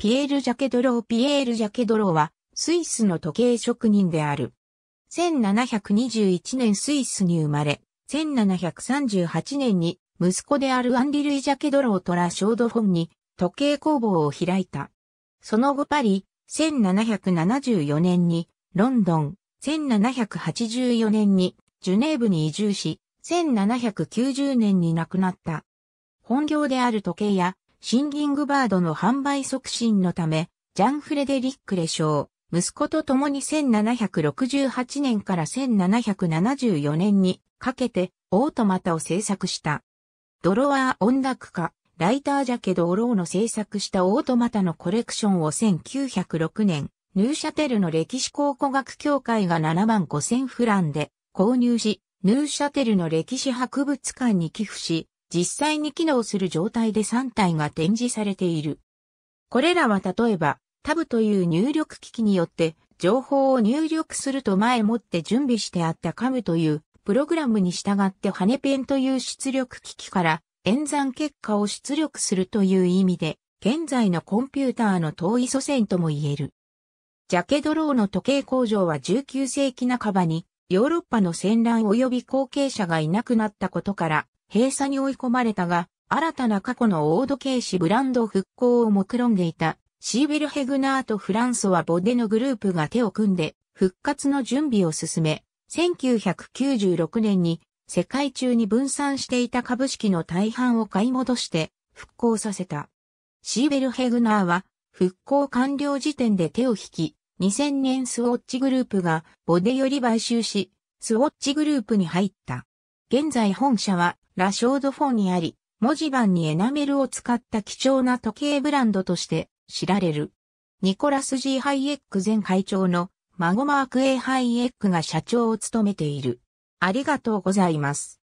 ピエール・ジャケドローピエール・ジャケドローは、スイスの時計職人である。1721年スイスに生まれ、1738年に息子であるアンリ・ルイ・ジャケドローとラ・ショードフォンに時計工房を開いた。その後パリ、1774年にロンドン、1784年にジュネーブに移住し、1790年に亡くなった。本業である時計やシンギングバードの販売促進のため、ジャン・フレデリック・レショー、息子と共に1768年から1774年にかけて、オートマタを制作した。ドロワー音楽家、ライタージャケド・オローの制作したオートマタのコレクションを1906年、ヌーシャテルの歴史考古学協会が7万5000フランで購入し、ヌーシャテルの歴史博物館に寄付し、実際に機能する状態で3体が展示されている。これらは例えば、タブという入力機器によって情報を入力すると前もって準備してあったカムというプログラムに従ってハネペンという出力機器から演算結果を出力するという意味で、現在のコンピューターの遠い祖先とも言える。ジャケドローの時計工場は19世紀半ばにヨーロッパの戦乱及び後継者がいなくなったことから閉鎖に追い込まれたが、新たな過去のオードーシブランド復興を目論んでいた、シーベルヘグナーとフランソワ・ボデのグループが手を組んで、復活の準備を進め、1996年に世界中に分散していた株式の大半を買い戻して復興させた。シーベルヘグナーは復興完了時点で手を引き、2000年スウォッチグループがボデより買収し、スウォッチグループに入った。現在本社はラショード4にあり、文字盤にエナメルを使った貴重な時計ブランドとして知られる。ニコラス・ジーハイエック前会長の孫マーク・エハイエックが社長を務めている。ありがとうございます。